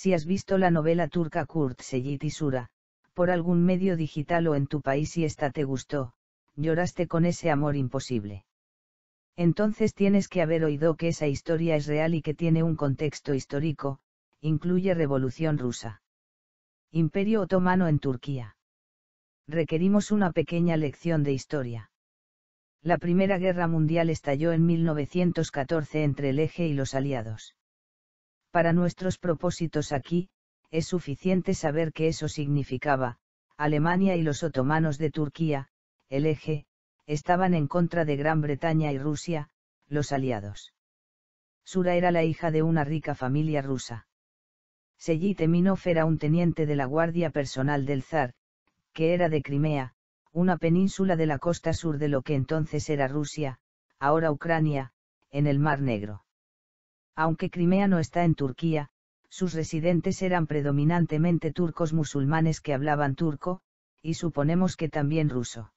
Si has visto la novela turca Kurt Seyit Isura, por algún medio digital o en tu país y esta te gustó, lloraste con ese amor imposible. Entonces tienes que haber oído que esa historia es real y que tiene un contexto histórico, incluye Revolución rusa. Imperio otomano en Turquía requerimos una pequeña lección de historia. La Primera Guerra Mundial estalló en 1914 entre el eje y los aliados. Para nuestros propósitos aquí, es suficiente saber que eso significaba, Alemania y los otomanos de Turquía, el eje, estaban en contra de Gran Bretaña y Rusia, los aliados. Sura era la hija de una rica familia rusa. Seyit Eminov era un teniente de la Guardia Personal del Zar, que era de Crimea, una península de la costa sur de lo que entonces era Rusia, ahora Ucrania, en el Mar Negro. Aunque Crimea no está en Turquía, sus residentes eran predominantemente turcos musulmanes que hablaban turco, y suponemos que también ruso.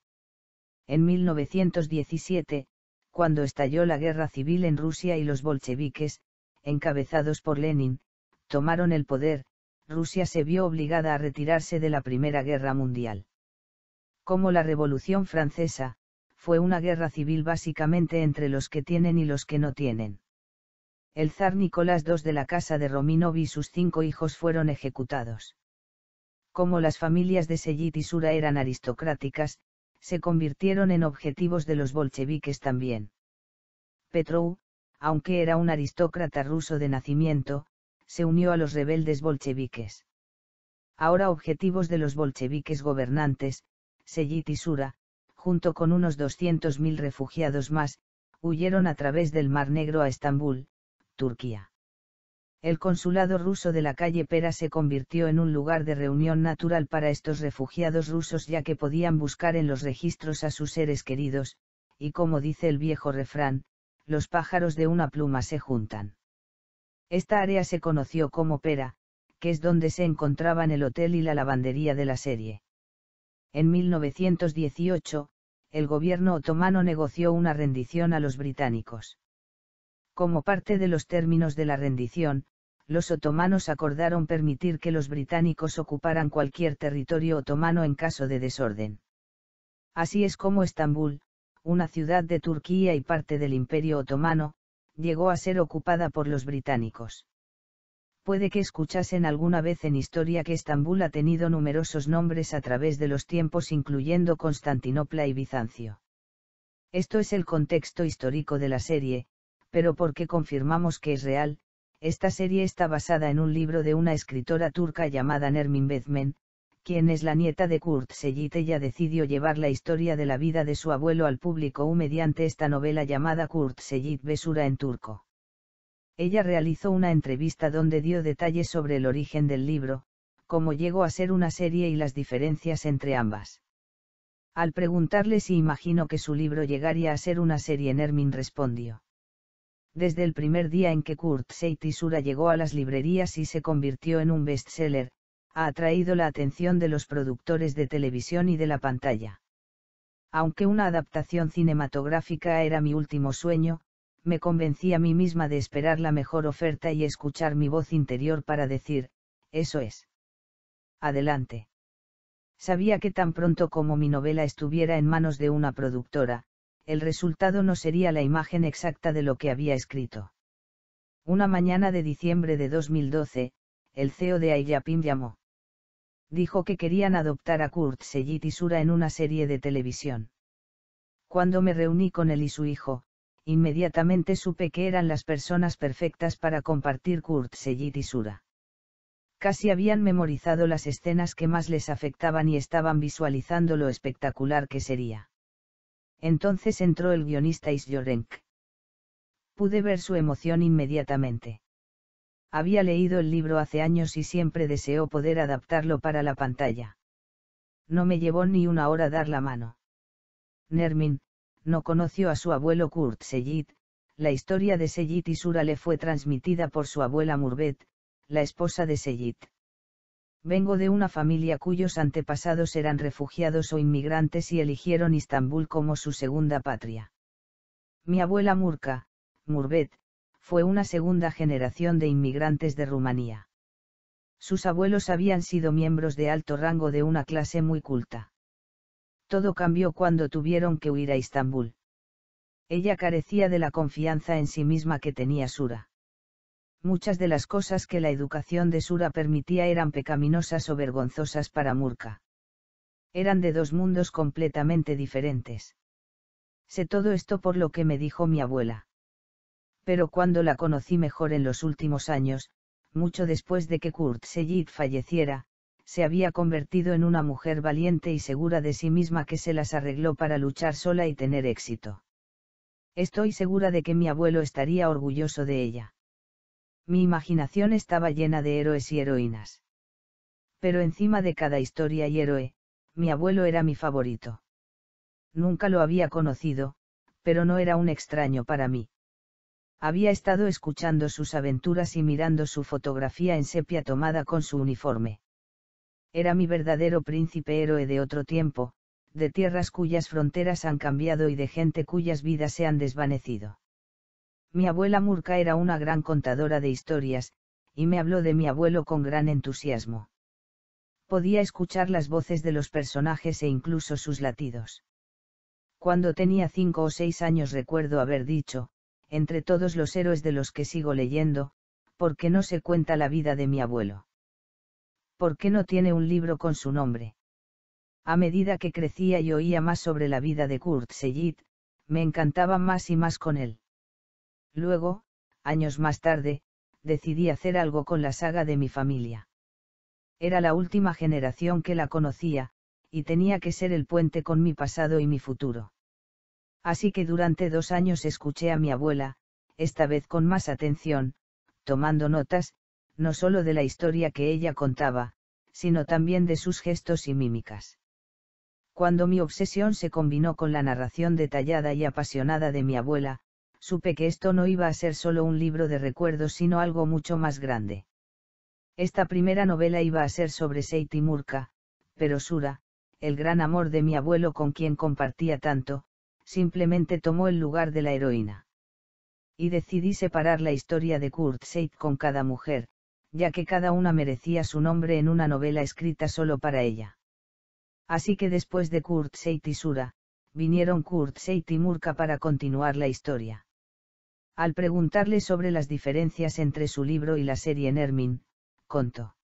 En 1917, cuando estalló la guerra civil en Rusia y los bolcheviques, encabezados por Lenin, tomaron el poder, Rusia se vio obligada a retirarse de la Primera Guerra Mundial. Como la Revolución Francesa, fue una guerra civil básicamente entre los que tienen y los que no tienen. El zar Nicolás II de la casa de Rominov y sus cinco hijos fueron ejecutados. Como las familias de Seyit y Sura eran aristocráticas, se convirtieron en objetivos de los bolcheviques también. Petrou, aunque era un aristócrata ruso de nacimiento, se unió a los rebeldes bolcheviques. Ahora objetivos de los bolcheviques gobernantes, Seyit y Sura, junto con unos 200.000 refugiados más, huyeron a través del Mar Negro a Estambul, Turquía. El consulado ruso de la calle Pera se convirtió en un lugar de reunión natural para estos refugiados rusos ya que podían buscar en los registros a sus seres queridos, y como dice el viejo refrán, los pájaros de una pluma se juntan. Esta área se conoció como Pera, que es donde se encontraban el hotel y la lavandería de la serie. En 1918, el gobierno otomano negoció una rendición a los británicos. Como parte de los términos de la rendición, los otomanos acordaron permitir que los británicos ocuparan cualquier territorio otomano en caso de desorden. Así es como Estambul, una ciudad de Turquía y parte del Imperio Otomano, llegó a ser ocupada por los británicos. Puede que escuchasen alguna vez en historia que Estambul ha tenido numerosos nombres a través de los tiempos incluyendo Constantinopla y Bizancio. Esto es el contexto histórico de la serie, pero porque confirmamos que es real, esta serie está basada en un libro de una escritora turca llamada Nermin Bezmen, es la nieta de Kurt y Ella decidió llevar la historia de la vida de su abuelo al público mediante esta novela llamada Kurt Seyit Besura en turco. Ella realizó una entrevista donde dio detalles sobre el origen del libro, cómo llegó a ser una serie y las diferencias entre ambas. Al preguntarle si imagino que su libro llegaría a ser una serie, Nermin respondió. Desde el primer día en que Kurt Sura llegó a las librerías y se convirtió en un bestseller, ha atraído la atención de los productores de televisión y de la pantalla. Aunque una adaptación cinematográfica era mi último sueño, me convencí a mí misma de esperar la mejor oferta y escuchar mi voz interior para decir, eso es. Adelante. Sabía que tan pronto como mi novela estuviera en manos de una productora, el resultado no sería la imagen exacta de lo que había escrito. Una mañana de diciembre de 2012, el CEO de Ayapim llamó dijo que querían adoptar a Kurt Seyit y Sura en una serie de televisión. Cuando me reuní con él y su hijo, inmediatamente supe que eran las personas perfectas para compartir Kurt Seyit y Sura. Casi habían memorizado las escenas que más les afectaban y estaban visualizando lo espectacular que sería. Entonces entró el guionista Isjorenk. Pude ver su emoción inmediatamente había leído el libro hace años y siempre deseó poder adaptarlo para la pantalla. No me llevó ni una hora dar la mano. Nermin, no conoció a su abuelo Kurt Seyit, la historia de Seyit y Sura le fue transmitida por su abuela Murbet, la esposa de Seyit. Vengo de una familia cuyos antepasados eran refugiados o inmigrantes y eligieron Istambul como su segunda patria. Mi abuela Murka, Murbet, fue una segunda generación de inmigrantes de Rumanía. Sus abuelos habían sido miembros de alto rango de una clase muy culta. Todo cambió cuando tuvieron que huir a Istambul. Ella carecía de la confianza en sí misma que tenía Sura. Muchas de las cosas que la educación de Sura permitía eran pecaminosas o vergonzosas para Murka. Eran de dos mundos completamente diferentes. Sé todo esto por lo que me dijo mi abuela pero cuando la conocí mejor en los últimos años, mucho después de que Kurt Seyit falleciera, se había convertido en una mujer valiente y segura de sí misma que se las arregló para luchar sola y tener éxito. Estoy segura de que mi abuelo estaría orgulloso de ella. Mi imaginación estaba llena de héroes y heroínas. Pero encima de cada historia y héroe, mi abuelo era mi favorito. Nunca lo había conocido, pero no era un extraño para mí había estado escuchando sus aventuras y mirando su fotografía en sepia tomada con su uniforme. Era mi verdadero príncipe héroe de otro tiempo, de tierras cuyas fronteras han cambiado y de gente cuyas vidas se han desvanecido. Mi abuela Murca era una gran contadora de historias, y me habló de mi abuelo con gran entusiasmo. Podía escuchar las voces de los personajes e incluso sus latidos. Cuando tenía cinco o seis años recuerdo haber dicho, entre todos los héroes de los que sigo leyendo, ¿por qué no se cuenta la vida de mi abuelo? ¿Por qué no tiene un libro con su nombre? A medida que crecía y oía más sobre la vida de Kurt Seyit, me encantaba más y más con él. Luego, años más tarde, decidí hacer algo con la saga de mi familia. Era la última generación que la conocía, y tenía que ser el puente con mi pasado y mi futuro. Así que durante dos años escuché a mi abuela, esta vez con más atención, tomando notas, no solo de la historia que ella contaba, sino también de sus gestos y mímicas. Cuando mi obsesión se combinó con la narración detallada y apasionada de mi abuela, supe que esto no iba a ser solo un libro de recuerdos, sino algo mucho más grande. Esta primera novela iba a ser sobre Seiti Murka, pero Sura, el gran amor de mi abuelo con quien compartía tanto, simplemente tomó el lugar de la heroína. Y decidí separar la historia de Kurt Seid con cada mujer, ya que cada una merecía su nombre en una novela escrita solo para ella. Así que después de Kurt Seid y Sura, vinieron Kurt Seid y Murka para continuar la historia. Al preguntarle sobre las diferencias entre su libro y la serie en contó.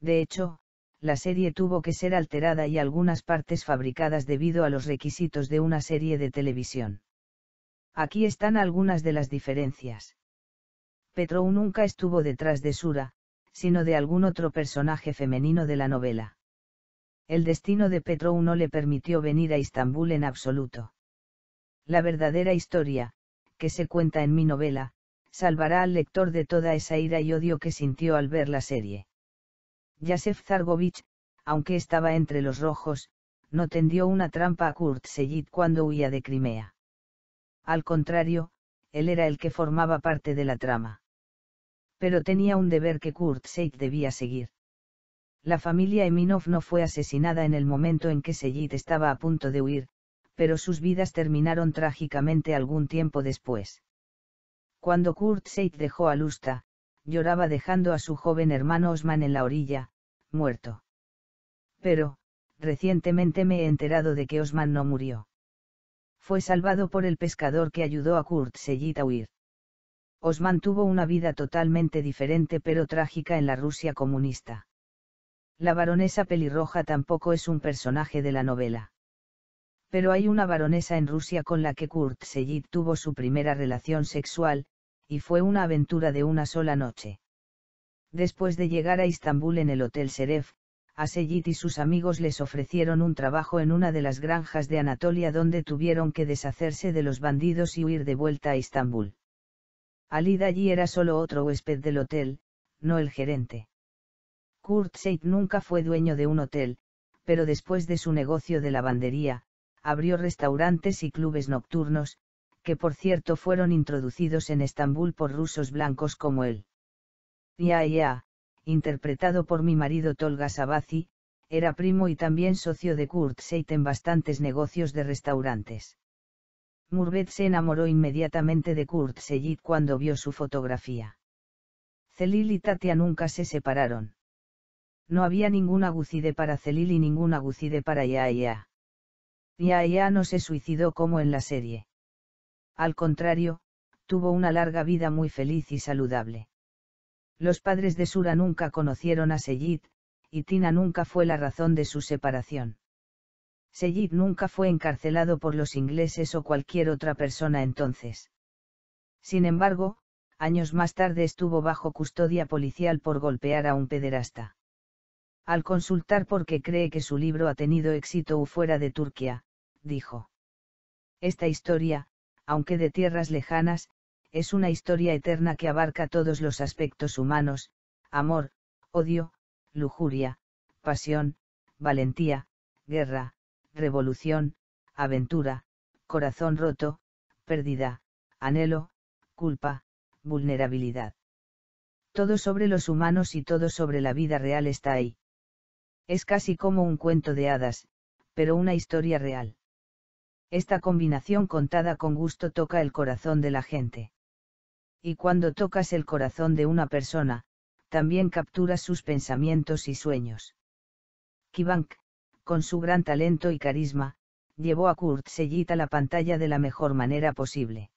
De hecho, la serie tuvo que ser alterada y algunas partes fabricadas debido a los requisitos de una serie de televisión. Aquí están algunas de las diferencias. Petrou nunca estuvo detrás de Sura, sino de algún otro personaje femenino de la novela. El destino de Petrou no le permitió venir a Istambul en absoluto. La verdadera historia, que se cuenta en mi novela, salvará al lector de toda esa ira y odio que sintió al ver la serie. Yasef Zargovich, aunque estaba entre los rojos, no tendió una trampa a Kurt Seyit cuando huía de Crimea. Al contrario, él era el que formaba parte de la trama. Pero tenía un deber que Kurt Seyit debía seguir. La familia Eminov no fue asesinada en el momento en que Seyit estaba a punto de huir, pero sus vidas terminaron trágicamente algún tiempo después. Cuando Kurt Seyit dejó a Lusta, lloraba dejando a su joven hermano Osman en la orilla, muerto. Pero, recientemente me he enterado de que Osman no murió. Fue salvado por el pescador que ayudó a Kurt Seyit a huir. Osman tuvo una vida totalmente diferente pero trágica en la Rusia comunista. La baronesa pelirroja tampoco es un personaje de la novela. Pero hay una baronesa en Rusia con la que Kurt Seyit tuvo su primera relación sexual, y fue una aventura de una sola noche. Después de llegar a Estambul en el Hotel Seref, a y sus amigos les ofrecieron un trabajo en una de las granjas de Anatolia donde tuvieron que deshacerse de los bandidos y huir de vuelta a Estambul. Alid allí era solo otro huésped del hotel, no el gerente. Kurt Seyit nunca fue dueño de un hotel, pero después de su negocio de lavandería, abrió restaurantes y clubes nocturnos, que por cierto fueron introducidos en Estambul por rusos blancos como él. Ya, interpretado por mi marido Tolga Sabazi, era primo y también socio de Kurt Seit en bastantes negocios de restaurantes. Murbet se enamoró inmediatamente de Kurt Seyit cuando vio su fotografía. Celil y Tatia nunca se separaron. No había ningún agucide para Celil y ningún agucide para Yaya. Yaya no se suicidó como en la serie. Al contrario, tuvo una larga vida muy feliz y saludable. Los padres de Sura nunca conocieron a Seyid, y Tina nunca fue la razón de su separación. Seyid nunca fue encarcelado por los ingleses o cualquier otra persona entonces. Sin embargo, años más tarde estuvo bajo custodia policial por golpear a un pederasta. Al consultar por qué cree que su libro ha tenido éxito u fuera de Turquía, dijo. Esta historia, aunque de tierras lejanas, es una historia eterna que abarca todos los aspectos humanos, amor, odio, lujuria, pasión, valentía, guerra, revolución, aventura, corazón roto, pérdida, anhelo, culpa, vulnerabilidad. Todo sobre los humanos y todo sobre la vida real está ahí. Es casi como un cuento de hadas, pero una historia real. Esta combinación contada con gusto toca el corazón de la gente y cuando tocas el corazón de una persona, también capturas sus pensamientos y sueños. Kibank, con su gran talento y carisma, llevó a Kurt Sellit a la pantalla de la mejor manera posible.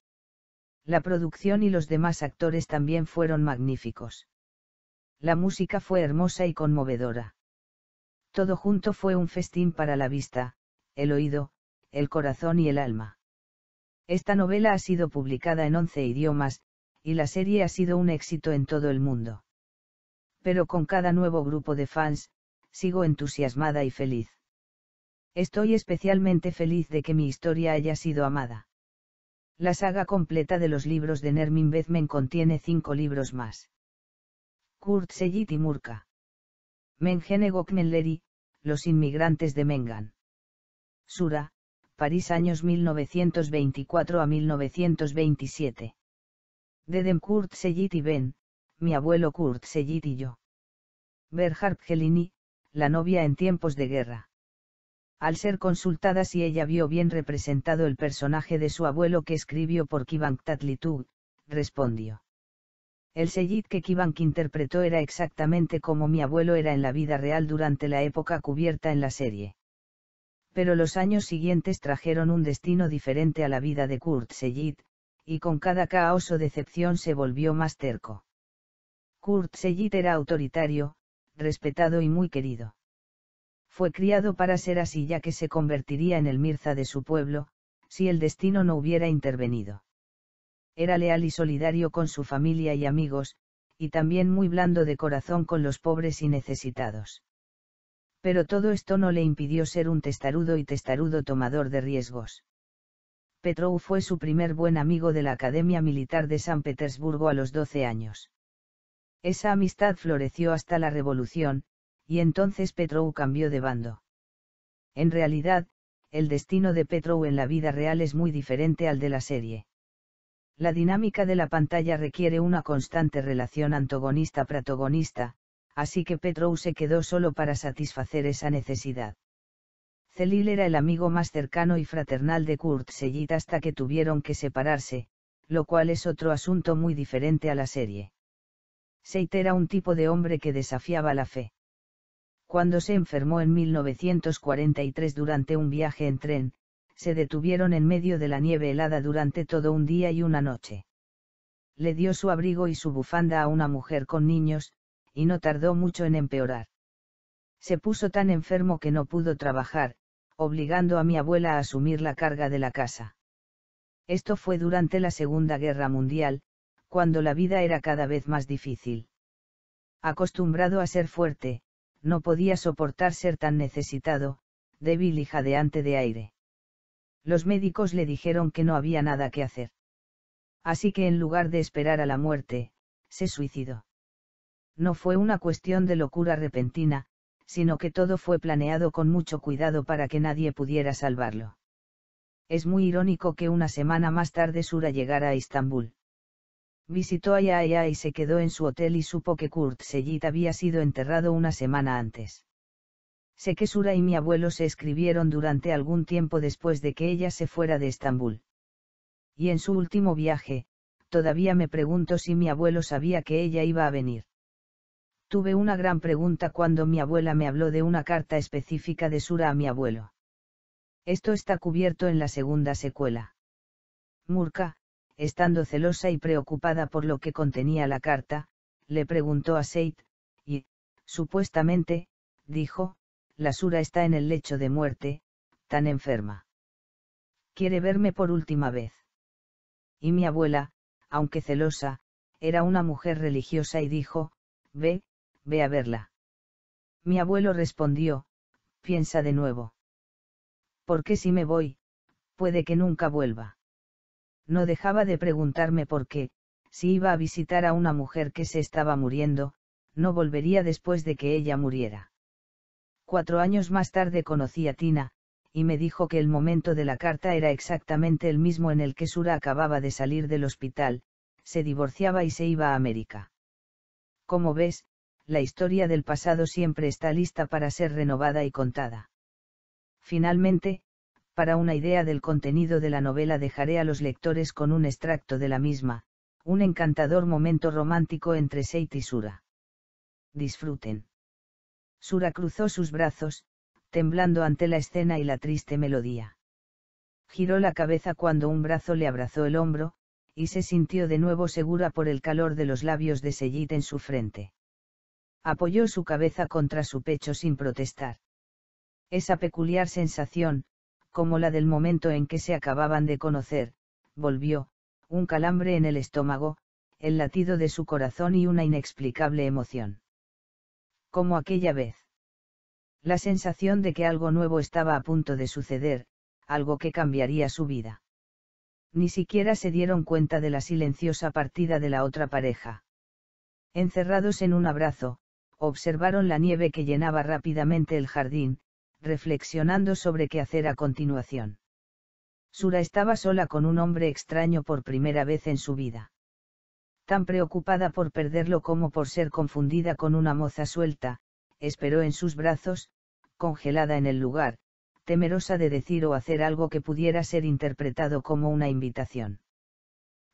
La producción y los demás actores también fueron magníficos. La música fue hermosa y conmovedora. Todo junto fue un festín para la vista, el oído, el corazón y el alma. Esta novela ha sido publicada en 11 idiomas, y la serie ha sido un éxito en todo el mundo. Pero con cada nuevo grupo de fans, sigo entusiasmada y feliz. Estoy especialmente feliz de que mi historia haya sido amada. La saga completa de los libros de Nermin Bethmen contiene cinco libros más. Kurt Seyit y Murka. Mengene Gokmenleri, Los inmigrantes de Mengan. Sura, París años 1924 a 1927. Dedem Kurt Sellit y Ben, mi abuelo Kurt Sellit y yo. Berhard Gelini, la novia en tiempos de guerra. Al ser consultada si ella vio bien representado el personaje de su abuelo que escribió por Kibank Tatlitug, respondió. El Seyit que Kibank interpretó era exactamente como mi abuelo era en la vida real durante la época cubierta en la serie. Pero los años siguientes trajeron un destino diferente a la vida de Kurt Seyit, y con cada caos o decepción se volvió más terco. Kurt Sellit era autoritario, respetado y muy querido. Fue criado para ser así ya que se convertiría en el Mirza de su pueblo, si el destino no hubiera intervenido. Era leal y solidario con su familia y amigos, y también muy blando de corazón con los pobres y necesitados. Pero todo esto no le impidió ser un testarudo y testarudo tomador de riesgos. Petrou fue su primer buen amigo de la Academia Militar de San Petersburgo a los 12 años. Esa amistad floreció hasta la Revolución, y entonces Petrou cambió de bando. En realidad, el destino de Petrou en la vida real es muy diferente al de la serie. La dinámica de la pantalla requiere una constante relación antagonista-protagonista, así que Petrou se quedó solo para satisfacer esa necesidad. Celil era el amigo más cercano y fraternal de Kurt Sellit hasta que tuvieron que separarse, lo cual es otro asunto muy diferente a la serie. Seit era un tipo de hombre que desafiaba la fe. Cuando se enfermó en 1943 durante un viaje en tren, se detuvieron en medio de la nieve helada durante todo un día y una noche. Le dio su abrigo y su bufanda a una mujer con niños, y no tardó mucho en empeorar. Se puso tan enfermo que no pudo trabajar, obligando a mi abuela a asumir la carga de la casa. Esto fue durante la Segunda Guerra Mundial, cuando la vida era cada vez más difícil. Acostumbrado a ser fuerte, no podía soportar ser tan necesitado, débil y jadeante de aire. Los médicos le dijeron que no había nada que hacer. Así que en lugar de esperar a la muerte, se suicidó. No fue una cuestión de locura repentina, sino que todo fue planeado con mucho cuidado para que nadie pudiera salvarlo. Es muy irónico que una semana más tarde Sura llegara a Estambul. Visitó a Yaya y se quedó en su hotel y supo que Kurt Seyit había sido enterrado una semana antes. Sé que Sura y mi abuelo se escribieron durante algún tiempo después de que ella se fuera de Estambul. Y en su último viaje, todavía me pregunto si mi abuelo sabía que ella iba a venir tuve una gran pregunta cuando mi abuela me habló de una carta específica de Sura a mi abuelo. Esto está cubierto en la segunda secuela. Murka, estando celosa y preocupada por lo que contenía la carta, le preguntó a Seid, y, supuestamente, dijo, la Sura está en el lecho de muerte, tan enferma. Quiere verme por última vez. Y mi abuela, aunque celosa, era una mujer religiosa y dijo, ve, ve a verla. Mi abuelo respondió, piensa de nuevo. Porque si me voy, puede que nunca vuelva. No dejaba de preguntarme por qué, si iba a visitar a una mujer que se estaba muriendo, no volvería después de que ella muriera. Cuatro años más tarde conocí a Tina, y me dijo que el momento de la carta era exactamente el mismo en el que Sura acababa de salir del hospital, se divorciaba y se iba a América. Como ves, la historia del pasado siempre está lista para ser renovada y contada. Finalmente, para una idea del contenido de la novela dejaré a los lectores con un extracto de la misma, un encantador momento romántico entre Seit y Sura. Disfruten. Sura cruzó sus brazos, temblando ante la escena y la triste melodía. Giró la cabeza cuando un brazo le abrazó el hombro, y se sintió de nuevo segura por el calor de los labios de Seyit en su frente apoyó su cabeza contra su pecho sin protestar. Esa peculiar sensación, como la del momento en que se acababan de conocer, volvió, un calambre en el estómago, el latido de su corazón y una inexplicable emoción. Como aquella vez. La sensación de que algo nuevo estaba a punto de suceder, algo que cambiaría su vida. Ni siquiera se dieron cuenta de la silenciosa partida de la otra pareja. Encerrados en un abrazo, observaron la nieve que llenaba rápidamente el jardín, reflexionando sobre qué hacer a continuación. Sura estaba sola con un hombre extraño por primera vez en su vida. Tan preocupada por perderlo como por ser confundida con una moza suelta, esperó en sus brazos, congelada en el lugar, temerosa de decir o hacer algo que pudiera ser interpretado como una invitación.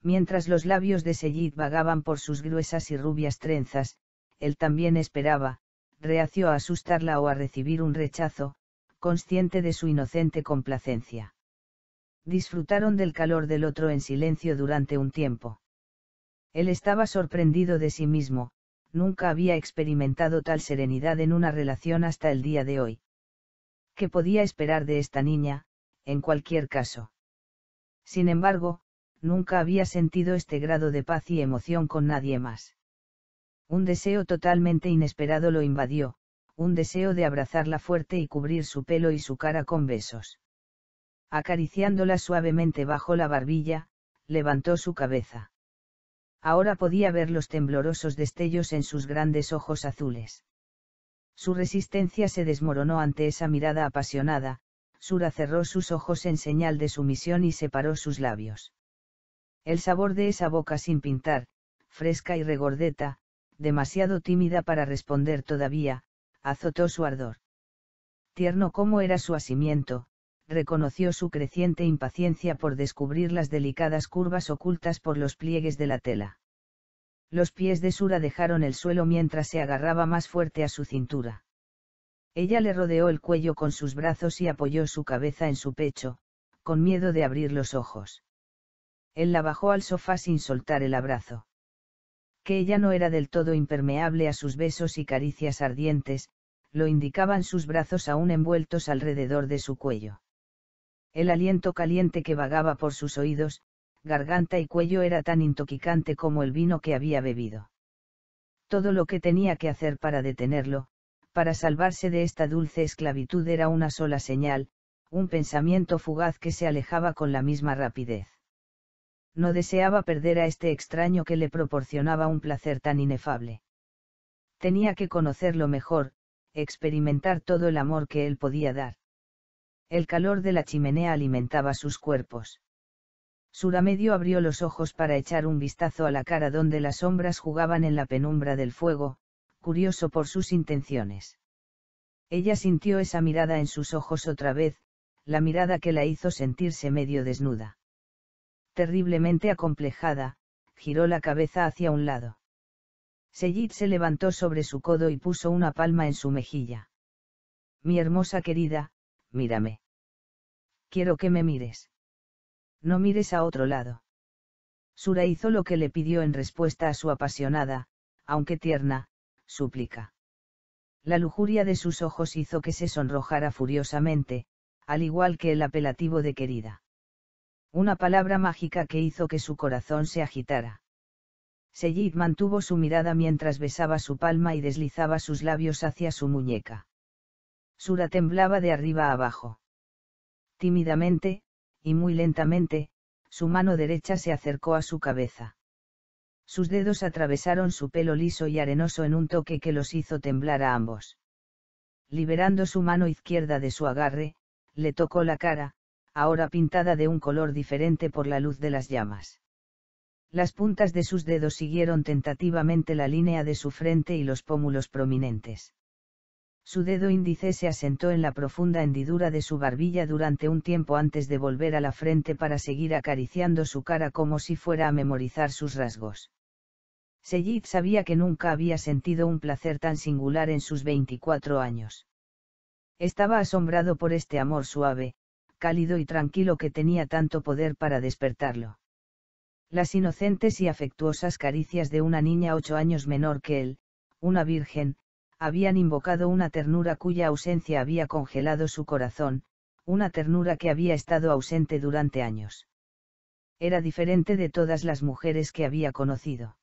Mientras los labios de Sellit vagaban por sus gruesas y rubias trenzas, él también esperaba, reació a asustarla o a recibir un rechazo, consciente de su inocente complacencia. Disfrutaron del calor del otro en silencio durante un tiempo. Él estaba sorprendido de sí mismo, nunca había experimentado tal serenidad en una relación hasta el día de hoy. ¿Qué podía esperar de esta niña, en cualquier caso? Sin embargo, nunca había sentido este grado de paz y emoción con nadie más. Un deseo totalmente inesperado lo invadió, un deseo de abrazarla fuerte y cubrir su pelo y su cara con besos. Acariciándola suavemente bajo la barbilla, levantó su cabeza. Ahora podía ver los temblorosos destellos en sus grandes ojos azules. Su resistencia se desmoronó ante esa mirada apasionada, Sura cerró sus ojos en señal de sumisión y separó sus labios. El sabor de esa boca sin pintar, fresca y regordeta, demasiado tímida para responder todavía, azotó su ardor. Tierno como era su asimiento, reconoció su creciente impaciencia por descubrir las delicadas curvas ocultas por los pliegues de la tela. Los pies de Sura dejaron el suelo mientras se agarraba más fuerte a su cintura. Ella le rodeó el cuello con sus brazos y apoyó su cabeza en su pecho, con miedo de abrir los ojos. Él la bajó al sofá sin soltar el abrazo que ella no era del todo impermeable a sus besos y caricias ardientes, lo indicaban sus brazos aún envueltos alrededor de su cuello. El aliento caliente que vagaba por sus oídos, garganta y cuello era tan intoquicante como el vino que había bebido. Todo lo que tenía que hacer para detenerlo, para salvarse de esta dulce esclavitud era una sola señal, un pensamiento fugaz que se alejaba con la misma rapidez no deseaba perder a este extraño que le proporcionaba un placer tan inefable. Tenía que conocerlo mejor, experimentar todo el amor que él podía dar. El calor de la chimenea alimentaba sus cuerpos. Suramedio abrió los ojos para echar un vistazo a la cara donde las sombras jugaban en la penumbra del fuego, curioso por sus intenciones. Ella sintió esa mirada en sus ojos otra vez, la mirada que la hizo sentirse medio desnuda terriblemente acomplejada, giró la cabeza hacia un lado. Seyid se levantó sobre su codo y puso una palma en su mejilla. Mi hermosa querida, mírame. Quiero que me mires. No mires a otro lado. Sura hizo lo que le pidió en respuesta a su apasionada, aunque tierna, súplica. La lujuria de sus ojos hizo que se sonrojara furiosamente, al igual que el apelativo de querida. Una palabra mágica que hizo que su corazón se agitara. Sejid mantuvo su mirada mientras besaba su palma y deslizaba sus labios hacia su muñeca. Sura temblaba de arriba a abajo. Tímidamente, y muy lentamente, su mano derecha se acercó a su cabeza. Sus dedos atravesaron su pelo liso y arenoso en un toque que los hizo temblar a ambos. Liberando su mano izquierda de su agarre, le tocó la cara, ahora pintada de un color diferente por la luz de las llamas. Las puntas de sus dedos siguieron tentativamente la línea de su frente y los pómulos prominentes. Su dedo índice se asentó en la profunda hendidura de su barbilla durante un tiempo antes de volver a la frente para seguir acariciando su cara como si fuera a memorizar sus rasgos. Seyid sabía que nunca había sentido un placer tan singular en sus 24 años. Estaba asombrado por este amor suave, cálido y tranquilo que tenía tanto poder para despertarlo. Las inocentes y afectuosas caricias de una niña ocho años menor que él, una virgen, habían invocado una ternura cuya ausencia había congelado su corazón, una ternura que había estado ausente durante años. Era diferente de todas las mujeres que había conocido.